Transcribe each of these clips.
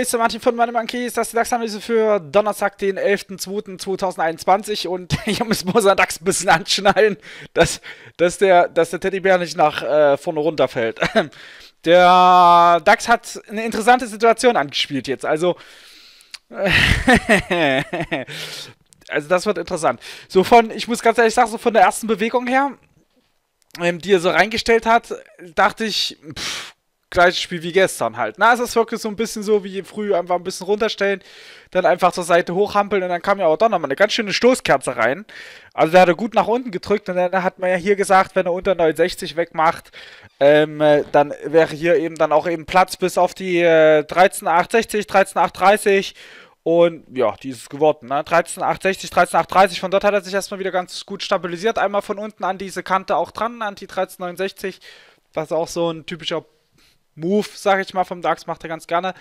ist der Martin von Money Monkeys. Das die DAX-Analyse für Donnerstag, den 11.02.2021. Und ich muss unseren DAX ein bisschen anschnallen, dass, dass, der, dass der Teddybär nicht nach äh, vorne runterfällt. Der DAX hat eine interessante Situation angespielt jetzt. Also. also, das wird interessant. So von, ich muss ganz ehrlich sagen, so von der ersten Bewegung her, ähm, die er so reingestellt hat, dachte ich, pff, gleiches Spiel wie gestern halt. Na, es ist wirklich so ein bisschen so wie früh einfach ein bisschen runterstellen, dann einfach zur Seite hochhampeln und dann kam ja auch nochmal eine ganz schöne Stoßkerze rein. Also da hat er gut nach unten gedrückt und dann hat man ja hier gesagt, wenn er unter 69 wegmacht, ähm, äh, dann wäre hier eben dann auch eben Platz bis auf die äh, 13,860, 13,830 und ja, die ist es geworden. Ne? 13,860, 13,830. Von dort hat er sich erstmal wieder ganz gut stabilisiert. Einmal von unten an diese Kante auch dran, an die 13,69. Was auch so ein typischer Move, sag ich mal, vom Dax macht er ganz gerne.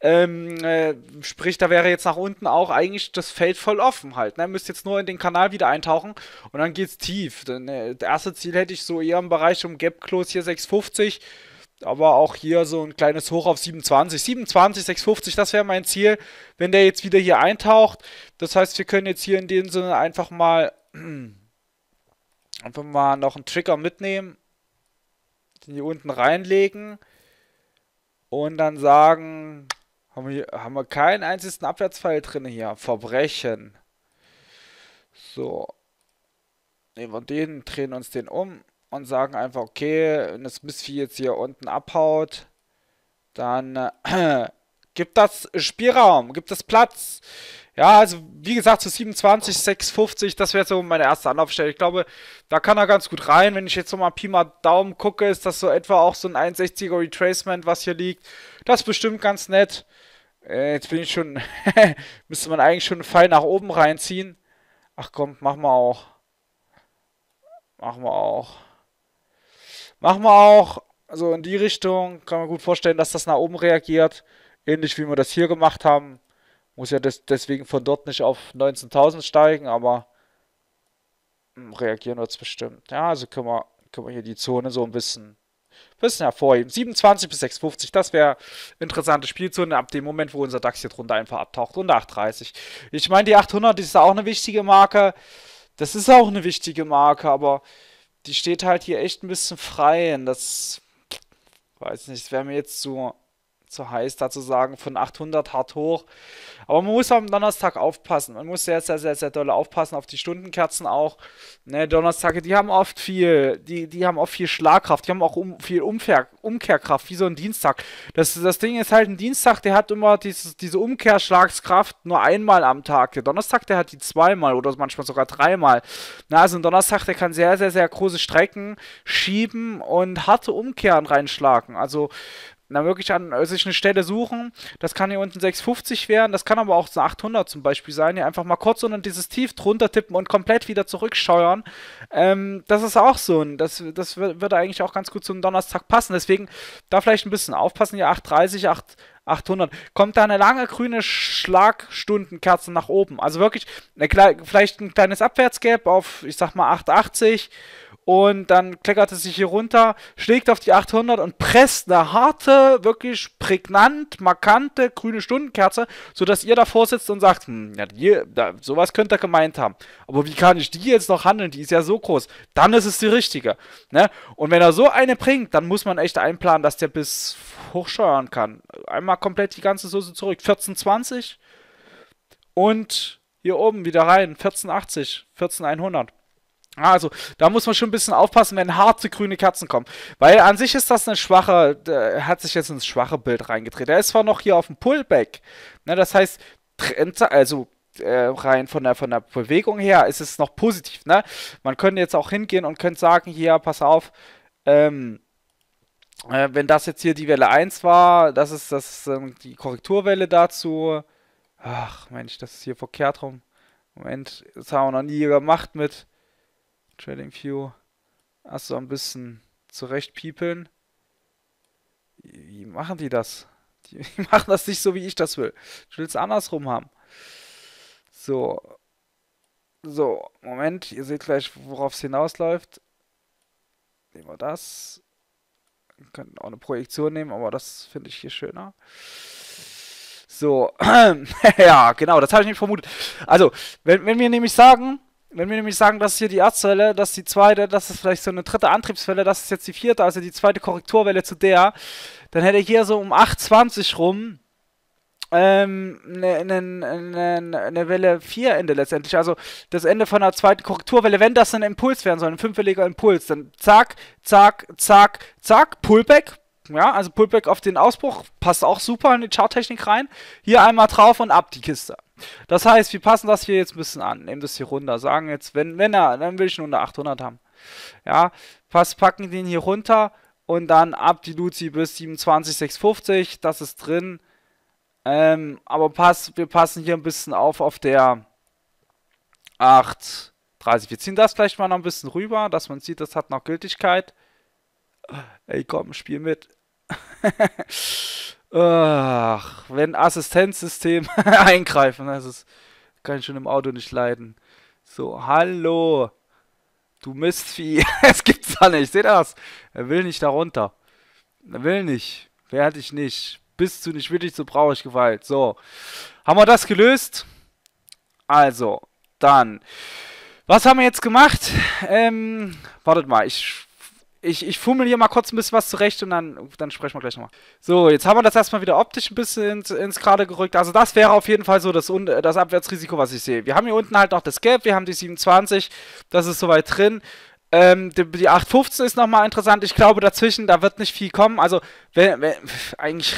Ähm, äh, sprich, da wäre jetzt nach unten auch eigentlich das Feld voll offen halt. Ne? Müsst jetzt nur in den Kanal wieder eintauchen und dann geht's tief. Denn, äh, das erste Ziel hätte ich so eher im Bereich um Gap Close hier 650. Aber auch hier so ein kleines Hoch auf 27. 27, 650, das wäre mein Ziel, wenn der jetzt wieder hier eintaucht. Das heißt, wir können jetzt hier in dem Sinne einfach mal, einfach mal noch einen Trigger mitnehmen. Den hier unten reinlegen und dann sagen, haben wir, haben wir keinen einzigen Abwärtspfeil drin hier. Verbrechen. So. Nehmen wir den, drehen uns den um und sagen einfach, okay, wenn das Missvieh jetzt hier unten abhaut, dann äh, Gibt das Spielraum? Gibt es Platz? Ja, also wie gesagt, zu so 27, 650, das wäre so meine erste Anlaufstelle. Ich glaube, da kann er ganz gut rein. Wenn ich jetzt nochmal Pi mal Daumen gucke, ist das so etwa auch so ein 61er Retracement, was hier liegt. Das ist bestimmt ganz nett. Äh, jetzt bin ich schon, müsste man eigentlich schon einen Pfeil nach oben reinziehen. Ach komm, machen wir auch. Machen wir auch. Machen wir auch. Also in die Richtung kann man gut vorstellen, dass das nach oben reagiert ähnlich wie wir das hier gemacht haben. Muss ja das, deswegen von dort nicht auf 19.000 steigen, aber hm, reagieren wird es bestimmt. Ja, also können wir, können wir hier die Zone so ein bisschen, bisschen hervorheben. 27 bis 650, das wäre interessante Spielzone ab dem Moment, wo unser DAX hier drunter einfach abtaucht. Und 830. Ich meine, die 800 ist auch eine wichtige Marke. Das ist auch eine wichtige Marke, aber die steht halt hier echt ein bisschen frei. Und das, weiß nicht, wäre mir jetzt so zu heiß, dazu sagen, von 800 hart hoch. Aber man muss am Donnerstag aufpassen. Man muss sehr, sehr, sehr, sehr doll aufpassen auf die Stundenkerzen auch. Ne, Donnerstage, die haben oft viel, die, die haben oft viel Schlagkraft, die haben auch um, viel Umkehr, Umkehrkraft, wie so ein Dienstag. Das, das Ding ist halt ein Dienstag, der hat immer dieses, diese Umkehrschlagskraft nur einmal am Tag. Der Donnerstag, der hat die zweimal oder manchmal sogar dreimal. Na, also ein Donnerstag, der kann sehr, sehr, sehr große Strecken schieben und harte Umkehren reinschlagen. Also dann wirklich an äh, sich eine Stelle suchen. Das kann hier unten 650 werden, das kann aber auch 800 zum Beispiel sein. Hier einfach mal kurz unten dieses Tief drunter tippen und komplett wieder zurückscheuern. Ähm, das ist auch so ein, das, das würde eigentlich auch ganz gut zum Donnerstag passen. Deswegen da vielleicht ein bisschen aufpassen. Hier 830, 8, 800. Kommt da eine lange grüne Schlagstundenkerze nach oben. Also wirklich, eine, vielleicht ein kleines Abwärtsgap auf, ich sag mal 880 und dann kleckert es sich hier runter, schlägt auf die 800 und presst eine harte, wirklich prägnant, markante grüne Stundenkerze, sodass ihr davor sitzt und sagt, hm, ja, die, da, sowas könnt ihr gemeint haben. Aber wie kann ich die jetzt noch handeln? Die ist ja so groß. Dann ist es die richtige. Ne? Und wenn er so eine bringt, dann muss man echt einplanen, dass der bis hochsteuern kann. Einmal komplett die ganze Soße zurück. 1420 und hier oben wieder rein. 1480, 14100. Also, da muss man schon ein bisschen aufpassen, wenn harte grüne Kerzen kommen. Weil an sich ist das eine schwache, äh, hat sich jetzt ins schwache Bild reingedreht. Er ist zwar noch hier auf dem Pullback, ne, das heißt, also äh, rein von der, von der Bewegung her ist es noch positiv. Ne? Man könnte jetzt auch hingehen und könnte sagen, hier, pass auf, ähm, äh, wenn das jetzt hier die Welle 1 war, das ist das ähm, die Korrekturwelle dazu. Ach Mensch, das ist hier verkehrt rum. Moment, das haben wir noch nie gemacht mit Trading View. Achso, ein bisschen zurecht piepeln. Wie machen die das? Die machen das nicht so, wie ich das will. Ich will es andersrum haben. So. So, Moment. Ihr seht gleich, worauf es hinausläuft. Nehmen wir das. Wir könnten auch eine Projektion nehmen, aber das finde ich hier schöner. So. ja, genau. Das habe ich nicht vermutet. Also, wenn, wenn wir nämlich sagen, wenn wir nämlich sagen, das ist hier die erste Welle, das ist die zweite, das ist vielleicht so eine dritte Antriebswelle, das ist jetzt die vierte, also die zweite Korrekturwelle zu der, dann hätte ich hier so um 8,20 rum ähm, eine ne, ne, ne, ne Welle 4 Ende letztendlich. Also das Ende von einer zweiten Korrekturwelle, wenn das ein Impuls werden soll, ein fünfwelliger Impuls, dann zack, zack, zack, zack, Pullback. Ja, also Pullback auf den Ausbruch passt auch super in die Charttechnik rein. Hier einmal drauf und ab die Kiste. Das heißt, wir passen das hier jetzt ein bisschen an, nehmen das hier runter, sagen jetzt, wenn, wenn er, dann will ich nur eine 800 haben. Ja, pass, packen den hier runter und dann ab die Luzi bis 27650, das ist drin. Ähm, aber pass, wir passen hier ein bisschen auf auf der 8,30. Wir ziehen das vielleicht mal noch ein bisschen rüber, dass man sieht, das hat noch Gültigkeit. Ey, komm, spiel mit. Ach, wenn Assistenzsystem eingreifen, das ist, kann ich schon im Auto nicht leiden. So, hallo, du Mistvieh, es gibt's da nicht, seht ihr das? Er will nicht darunter. Er will nicht, werde ich nicht. Bist du nicht wirklich so brauche ich Gewalt. So, haben wir das gelöst? Also, dann, was haben wir jetzt gemacht? Ähm, wartet mal, ich ich, ich fummel hier mal kurz ein bisschen was zurecht und dann, dann sprechen wir gleich nochmal. So, jetzt haben wir das erstmal wieder optisch ein bisschen ins, ins Gerade gerückt. Also das wäre auf jeden Fall so das, das Abwärtsrisiko, was ich sehe. Wir haben hier unten halt noch das Gap, wir haben die 27, das ist soweit drin. Ähm, die, die 815 ist nochmal interessant. Ich glaube, dazwischen, da wird nicht viel kommen. Also, wenn, wenn, eigentlich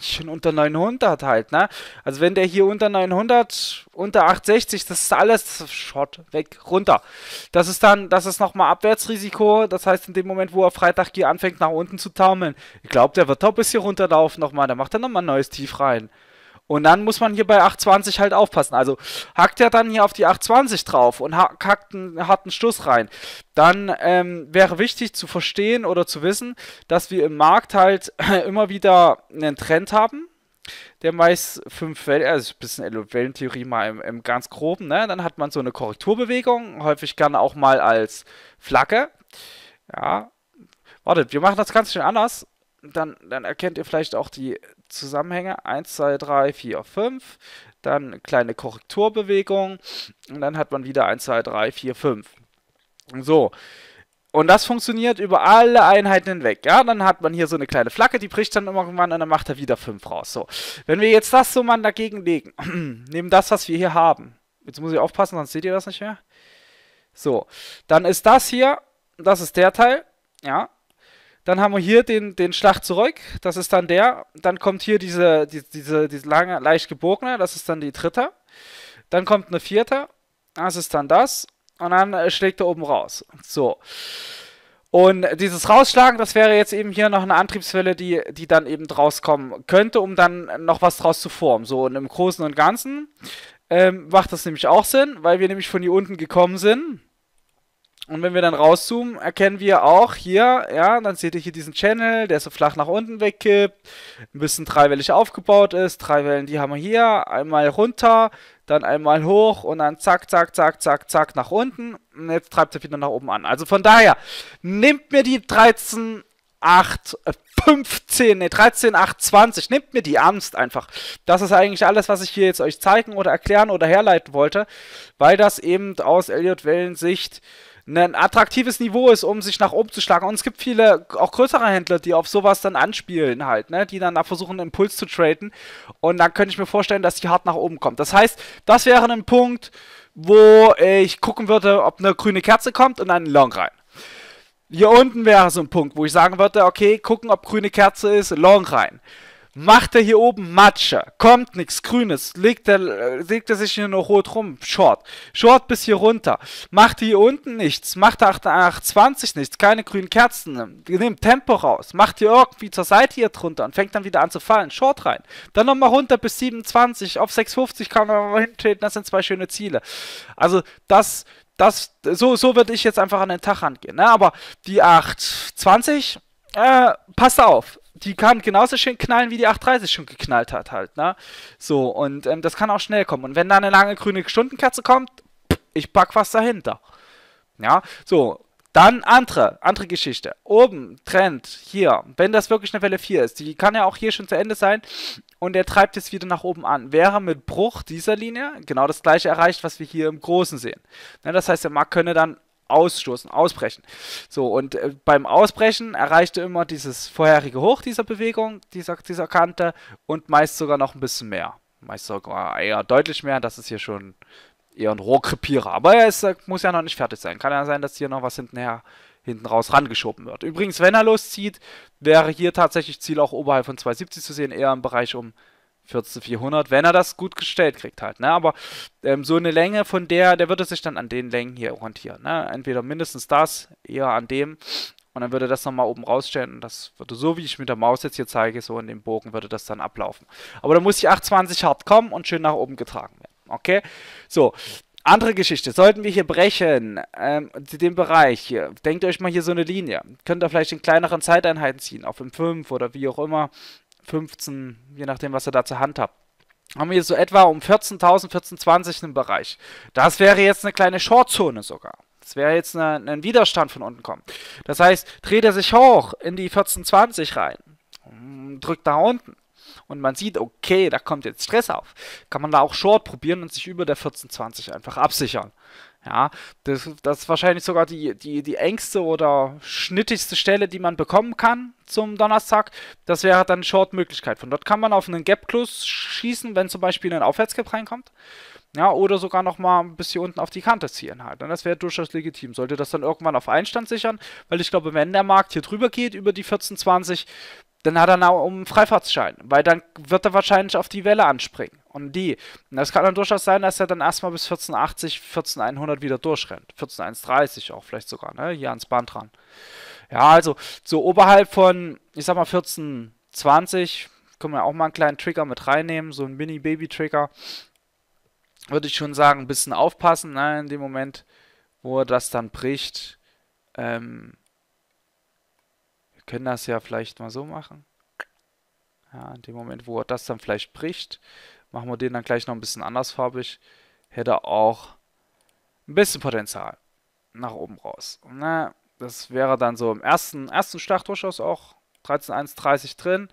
Stückchen unter 900 halt, ne? Also wenn der hier unter 900, unter 860, das ist alles Schrott, weg, runter. Das ist dann, das ist nochmal Abwärtsrisiko, das heißt in dem Moment, wo er Freitag hier anfängt nach unten zu taumeln, ich glaube, der wird top bis hier runterlaufen nochmal, da macht er nochmal ein neues Tief rein. Und dann muss man hier bei 820 halt aufpassen. Also hackt er dann hier auf die 820 drauf und hackt einen harten Stoß rein. Dann ähm, wäre wichtig zu verstehen oder zu wissen, dass wir im Markt halt immer wieder einen Trend haben. Der meist fünf Wellen, also ein bisschen Wellentheorie mal im, im ganz groben, ne? Dann hat man so eine Korrekturbewegung, häufig gerne auch mal als Flagge. Ja. Wartet, wir machen das ganz schön anders. Dann, dann erkennt ihr vielleicht auch die Zusammenhänge 1, 2, 3, 4, 5, dann kleine Korrekturbewegung und dann hat man wieder 1, 2, 3, 4, 5. So. Und das funktioniert über alle Einheiten hinweg. Ja, dann hat man hier so eine kleine Flagge, die bricht dann irgendwann und dann macht er wieder 5 raus. So. Wenn wir jetzt das so mal dagegen legen, neben das, was wir hier haben. Jetzt muss ich aufpassen, sonst seht ihr das nicht mehr. So. Dann ist das hier, das ist der Teil. Ja, dann haben wir hier den, den Schlag zurück, das ist dann der. Dann kommt hier diese, die, diese, diese lange, leicht gebogene, das ist dann die dritte. Dann kommt eine vierte, das ist dann das. Und dann äh, schlägt er oben raus. So. Und dieses Rausschlagen, das wäre jetzt eben hier noch eine Antriebswelle, die, die dann eben draus kommen könnte, um dann noch was draus zu formen. So, und im Großen und Ganzen ähm, macht das nämlich auch Sinn, weil wir nämlich von hier unten gekommen sind. Und wenn wir dann rauszoomen, erkennen wir auch hier, ja, dann seht ihr hier diesen Channel, der so flach nach unten wegkippt, ein bisschen dreiwellig aufgebaut ist. Drei Wellen, die haben wir hier, einmal runter, dann einmal hoch und dann zack, zack, zack, zack, zack nach unten. Und jetzt treibt er wieder nach oben an. Also von daher, nehmt mir die 13, 8, 15, ne, 13, 8, 20. Nehmt mir die Angst einfach. Das ist eigentlich alles, was ich hier jetzt euch zeigen oder erklären oder herleiten wollte, weil das eben aus Elliot wellensicht Sicht ein attraktives Niveau ist, um sich nach oben zu schlagen. Und es gibt viele, auch größere Händler, die auf sowas dann anspielen halt, ne? die dann da versuchen, einen Impuls zu traden. Und dann könnte ich mir vorstellen, dass die hart nach oben kommt. Das heißt, das wäre ein Punkt, wo ich gucken würde, ob eine grüne Kerze kommt und dann Long rein. Hier unten wäre so ein Punkt, wo ich sagen würde, okay, gucken, ob grüne Kerze ist, Long rein macht er hier oben Matsche, kommt nichts Grünes, legt er, legt er sich hier noch rot rum, Short, Short bis hier runter, macht hier unten nichts, macht 820 nichts, keine grünen Kerzen, nimmt Tempo raus, macht hier irgendwie zur Seite hier drunter und fängt dann wieder an zu fallen, Short rein, dann nochmal runter bis 27, auf 650 kann man mal hintreten, das sind zwei schöne Ziele. Also das, das, so, so würde ich jetzt einfach an den Tag rangehen, ne? aber die 820, äh, passt auf, die kann genauso schön knallen, wie die 830 schon geknallt hat halt, ne? So, und ähm, das kann auch schnell kommen. Und wenn da eine lange grüne Stundenkerze kommt, ich pack was dahinter. Ja, so. Dann andere, andere Geschichte. Oben, Trend, hier. Wenn das wirklich eine Welle 4 ist, die kann ja auch hier schon zu Ende sein. Und er treibt jetzt wieder nach oben an. Wäre mit Bruch dieser Linie genau das gleiche erreicht, was wir hier im Großen sehen. Ja, ne, das heißt, der Markt könne dann ausstoßen, ausbrechen. So, und äh, beim Ausbrechen erreichte immer dieses vorherige Hoch dieser Bewegung, dieser, dieser Kante und meist sogar noch ein bisschen mehr. Meist sogar eher deutlich mehr. Das ist hier schon eher ein Rohrkrepierer. Aber er ist, äh, muss ja noch nicht fertig sein. Kann ja sein, dass hier noch was hintenher, hinten raus rangeschoben wird. Übrigens, wenn er loszieht, wäre hier tatsächlich Ziel auch oberhalb von 270 zu sehen, eher im Bereich um 14.400, wenn er das gut gestellt kriegt halt. Ne? Aber ähm, so eine Länge von der, der würde sich dann an den Längen hier orientieren. Ne? Entweder mindestens das, eher an dem. Und dann würde das nochmal oben rausstellen und das würde so, wie ich mit der Maus jetzt hier zeige, so in dem Bogen würde das dann ablaufen. Aber da muss ich 820 hart kommen und schön nach oben getragen werden. Okay? So, andere Geschichte. Sollten wir hier brechen, ähm, den Bereich hier, denkt euch mal hier so eine Linie. Könnt ihr vielleicht in kleineren Zeiteinheiten ziehen, auf M5 oder wie auch immer. 15, je nachdem, was ihr da zur Hand habt. Haben wir so etwa um 14.000, 14.20 einen Bereich. Das wäre jetzt eine kleine Shortzone sogar. Das wäre jetzt eine, ein Widerstand von unten kommen. Das heißt, dreht er sich hoch in die 1420 rein, mm, drückt da unten und man sieht, okay, da kommt jetzt Stress auf. Kann man da auch Short probieren und sich über der 1420 einfach absichern. Ja, das, das ist wahrscheinlich sogar die, die, die engste oder schnittigste Stelle, die man bekommen kann zum Donnerstag. Das wäre dann Short-Möglichkeit. Von dort kann man auf einen Gap-Plus schießen, wenn zum Beispiel ein Aufwärtsgap reinkommt. Ja, oder sogar nochmal ein bisschen unten auf die Kante ziehen halt. Und das wäre durchaus legitim. Sollte das dann irgendwann auf Einstand sichern, weil ich glaube, wenn der Markt hier drüber geht, über die 14,20, dann hat er auch einen Freifahrtsschein, weil dann wird er wahrscheinlich auf die Welle anspringen und die. Und das kann dann durchaus sein, dass er dann erstmal bis 1480, 14100 wieder durchrennt. 14130 auch vielleicht sogar, ne? Hier ans Band ran. Ja, also so oberhalb von, ich sag mal 1420, können wir auch mal einen kleinen Trigger mit reinnehmen, so einen Mini-Baby-Trigger. Würde ich schon sagen, ein bisschen aufpassen, ne? in dem Moment, wo er das dann bricht. Ähm, können das ja vielleicht mal so machen. Ja, in dem Moment, wo das dann vielleicht bricht, machen wir den dann gleich noch ein bisschen andersfarbig. Hätte auch ein bisschen Potenzial nach oben raus. Na, ne, das wäre dann so im ersten, ersten Schlag durchaus auch 13,1,30 drin.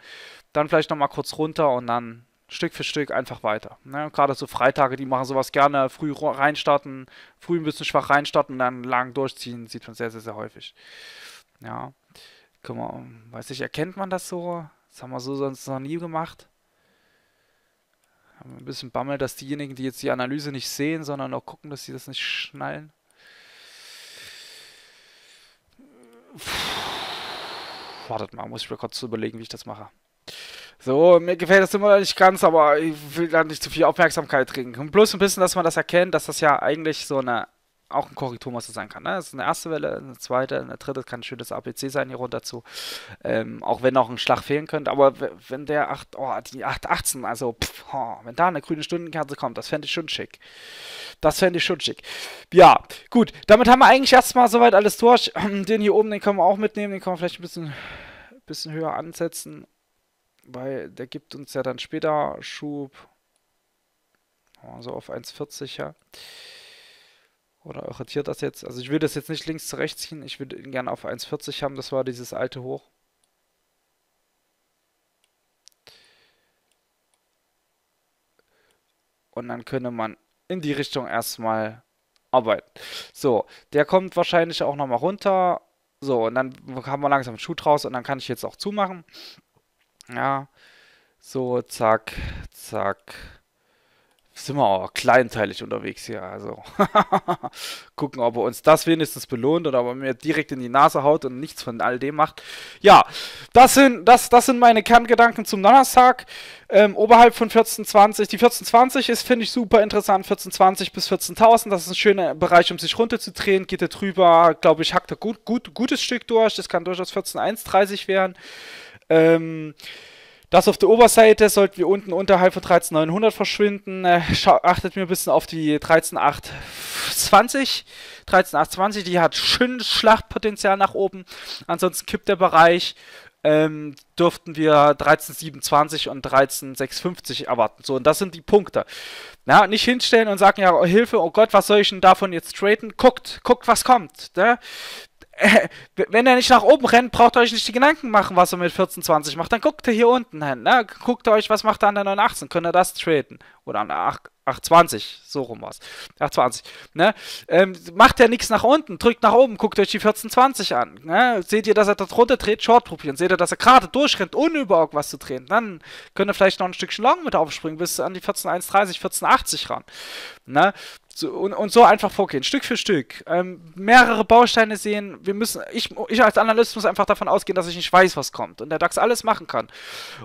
Dann vielleicht nochmal kurz runter und dann Stück für Stück einfach weiter. Ne? Gerade so Freitage, die machen sowas gerne. Früh reinstarten, früh ein bisschen schwach reinstarten und dann lang durchziehen, sieht man sehr, sehr, sehr häufig. Ja. Kann man, weiß ich, erkennt man das so? Das haben wir so sonst noch nie gemacht. Haben ein bisschen Bammel, dass diejenigen, die jetzt die Analyse nicht sehen, sondern auch gucken, dass sie das nicht schnallen. Puh. Wartet mal, muss ich mir kurz überlegen, wie ich das mache. So, mir gefällt das immer noch nicht ganz, aber ich will da nicht zu viel Aufmerksamkeit kriegen. Und bloß ein bisschen, dass man das erkennt, dass das ja eigentlich so eine auch ein Korrekturmuster sein kann. Ne? Das ist eine erste Welle, eine zweite, eine dritte, das kann ein schönes APC sein hier runter zu. Ähm, auch wenn noch ein Schlag fehlen könnte, aber wenn der 8, oh, die 8, 18, also pff, oh, wenn da eine grüne Stundenkerze kommt, das fände ich schon schick. Das fände ich schon schick. Ja, gut, damit haben wir eigentlich erstmal soweit alles durch. Ähm, den hier oben, den können wir auch mitnehmen, den können wir vielleicht ein bisschen, bisschen höher ansetzen, weil der gibt uns ja dann später Schub. Also auf 1,40, ja. Oder irritiert das jetzt? Also ich will das jetzt nicht links zu rechts ziehen, ich würde ihn gerne auf 1,40 haben, das war dieses alte Hoch. Und dann könnte man in die Richtung erstmal arbeiten. So, der kommt wahrscheinlich auch nochmal runter. So, und dann haben wir langsam einen Schuh draus und dann kann ich jetzt auch zumachen. Ja, so, zack, zack sind wir auch kleinteilig unterwegs hier. Also gucken, ob er uns das wenigstens belohnt oder ob er mir direkt in die Nase haut und nichts von all dem macht. Ja, das sind, das, das sind meine Kerngedanken zum Donnerstag. Ähm, oberhalb von 1420. Die 1420 ist, finde ich, super interessant. 1420 bis 14.000. Das ist ein schöner Bereich, um sich runterzudrehen. Geht er drüber, glaube ich, hackt er gut, gut, gutes Stück durch. Das kann durchaus 14.130 werden. Ähm. Das auf der Oberseite sollten wir unten unterhalb von 13900 verschwinden. Äh, achtet mir ein bisschen auf die 13820. 13820, die hat schön Schlachtpotenzial nach oben. Ansonsten kippt der Bereich. Ähm, dürften wir 13720 und 13650 erwarten. So, und das sind die Punkte. Na, nicht hinstellen und sagen, ja, Hilfe, oh Gott, was soll ich denn davon jetzt traden? Guckt, guckt, was kommt. Ne? wenn er nicht nach oben rennt, braucht ihr euch nicht die Gedanken machen, was er mit 14, 20 macht. Dann guckt ihr hier unten hin. Ne? Guckt euch, was macht er an der 918? Könnt ihr das traden? Oder an der 820, so rum was. 820. Ne? Ähm, macht er nichts nach unten, drückt nach oben, guckt euch die 1420 an. Ne? Seht ihr, dass er da drunter dreht, Short probieren. Seht ihr, dass er gerade durchrennt, ohne überhaupt was zu drehen. Dann könnt ihr vielleicht noch ein Stückchen Long mit aufspringen, bis an die 1431, 1480 ran. Ne? So, und, und so einfach vorgehen, Stück für Stück. Ähm, mehrere Bausteine sehen. Wir müssen, ich, ich als Analyst muss einfach davon ausgehen, dass ich nicht weiß, was kommt und der DAX alles machen kann.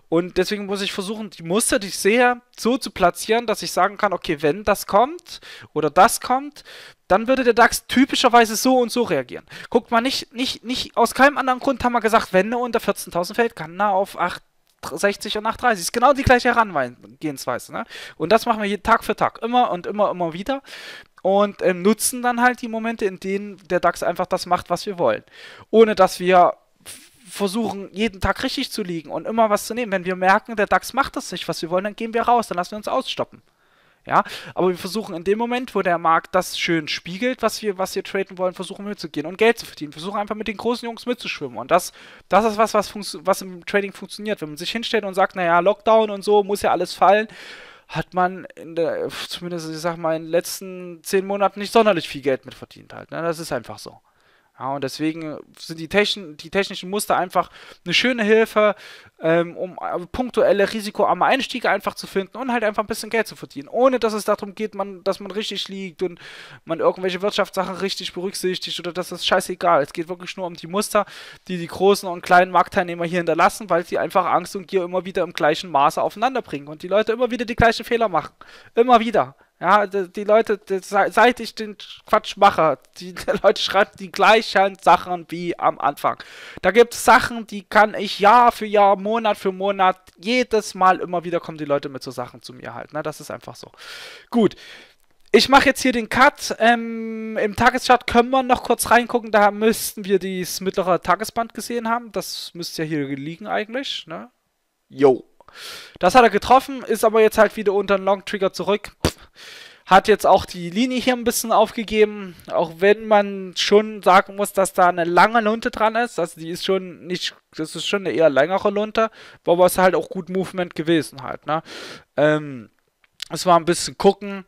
Und deswegen muss ich versuchen, die Muster, die ich sehe, so zu platzieren, dass ich sagen kann, okay, wenn das kommt oder das kommt, dann würde der DAX typischerweise so und so reagieren. Guckt mal, nicht, nicht, nicht, aus keinem anderen Grund haben wir gesagt, wenn er unter 14.000 fällt, kann er auf 8, 60 und nach 30. Ist genau die gleiche Herangehensweise. Ne? Und das machen wir hier Tag für Tag. Immer und immer, immer wieder. Und äh, nutzen dann halt die Momente, in denen der DAX einfach das macht, was wir wollen. Ohne dass wir versuchen, jeden Tag richtig zu liegen und immer was zu nehmen. Wenn wir merken, der DAX macht das nicht, was wir wollen, dann gehen wir raus, dann lassen wir uns ausstoppen. Ja, aber wir versuchen in dem Moment, wo der Markt das schön spiegelt, was wir, was wir traden wollen, versuchen mitzugehen und Geld zu verdienen. Versuchen einfach mit den großen Jungs mitzuschwimmen. Und das, das ist was, was, was im Trading funktioniert. Wenn man sich hinstellt und sagt, naja, Lockdown und so, muss ja alles fallen, hat man in der, zumindest ich sag mal, in den letzten zehn Monaten nicht sonderlich viel Geld mitverdient halt. Ne? Das ist einfach so. Ja, und deswegen sind die, Techn die technischen Muster einfach eine schöne Hilfe, ähm, um äh, punktuelle risikoarme Einstiege einfach zu finden und halt einfach ein bisschen Geld zu verdienen. Ohne dass es darum geht, man, dass man richtig liegt und man irgendwelche Wirtschaftssachen richtig berücksichtigt oder dass das scheißegal. Es geht wirklich nur um die Muster, die die großen und kleinen Marktteilnehmer hier hinterlassen, weil sie einfach Angst und Gier immer wieder im gleichen Maße aufeinander bringen und die Leute immer wieder die gleichen Fehler machen. Immer wieder. Ja, die Leute, seit ich den Quatsch mache, die, Leute schreiben die gleichen Sachen wie am Anfang. Da gibt es Sachen, die kann ich Jahr für Jahr, Monat für Monat, jedes Mal immer wieder kommen die Leute mit so Sachen zu mir halt. Ne? Das ist einfach so. Gut. Ich mache jetzt hier den Cut. Ähm, Im Tageschart können wir noch kurz reingucken. Da müssten wir das mittlere Tagesband gesehen haben. Das müsste ja hier liegen eigentlich. Ne? Jo. Das hat er getroffen, ist aber jetzt halt wieder unter den Long Trigger zurück. Puh hat jetzt auch die Linie hier ein bisschen aufgegeben, auch wenn man schon sagen muss, dass da eine lange Lunte dran ist. Also die ist schon nicht, das ist schon eine eher längere Lunte, aber es halt auch gut Movement gewesen halt. Ne? Ähm, es war ein bisschen gucken.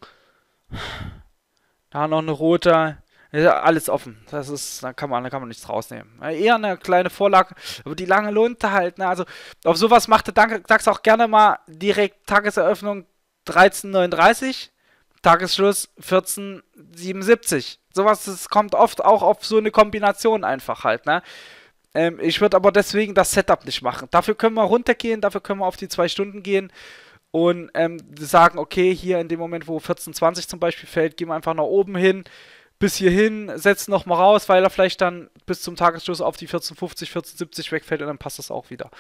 Da noch eine rote. Ja, alles offen. Das ist, da kann man, da kann man nichts rausnehmen. Eher eine kleine Vorlage, aber die lange Lunte halt, ne? Also auf sowas macht der Dax auch gerne mal direkt Tageseröffnung 13,39, Tagesschluss 14,77. Sowas, das kommt oft auch auf so eine Kombination einfach halt, ne? Ähm, ich würde aber deswegen das Setup nicht machen. Dafür können wir runtergehen, dafür können wir auf die zwei Stunden gehen und ähm, sagen, okay, hier in dem Moment, wo 14,20 zum Beispiel fällt, gehen wir einfach nach oben hin, bis hierhin, setzen nochmal raus, weil er vielleicht dann bis zum Tagesschluss auf die 14,50, 14,70 wegfällt und dann passt das auch wieder.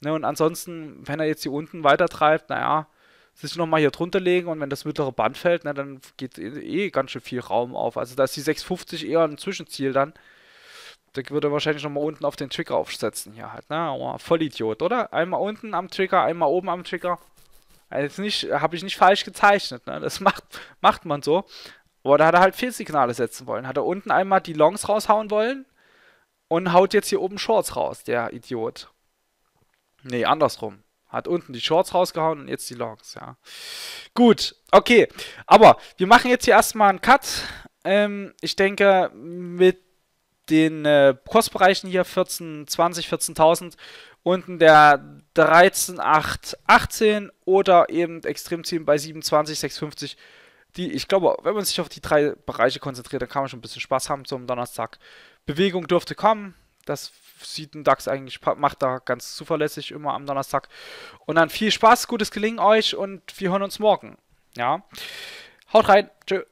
Ne? Und ansonsten, wenn er jetzt hier unten weiter treibt, naja, sich nochmal hier drunter legen und wenn das mittlere Band fällt, ne, dann geht eh, eh ganz schön viel Raum auf. Also da ist die 650 eher ein Zwischenziel dann. Da würde er wahrscheinlich nochmal unten auf den Trigger aufsetzen hier halt. Na, ne? oh, voll Idiot, oder? Einmal unten am Trigger, einmal oben am Trigger. Also nicht, habe ich nicht falsch gezeichnet, ne? Das macht, macht man so. Aber da hat er halt Fehlsignale setzen wollen. Hat er unten einmal die Longs raushauen wollen und haut jetzt hier oben Shorts raus, der Idiot. Nee, andersrum. Hat unten die Shorts rausgehauen und jetzt die Longs, ja. Gut, okay. Aber wir machen jetzt hier erstmal einen Cut. Ähm, ich denke, mit den äh, Kursbereichen hier 14, 20, 14.000 unten der 13, 8, 18 oder eben Extremziehen bei 27, 650. Die, ich glaube, wenn man sich auf die drei Bereiche konzentriert, dann kann man schon ein bisschen Spaß haben zum Donnerstag. Bewegung dürfte kommen. Das sieht ein DAX eigentlich, macht da ganz zuverlässig immer am Donnerstag. Und dann viel Spaß, gutes Gelingen euch und wir hören uns morgen. Ja. Haut rein. Tschö.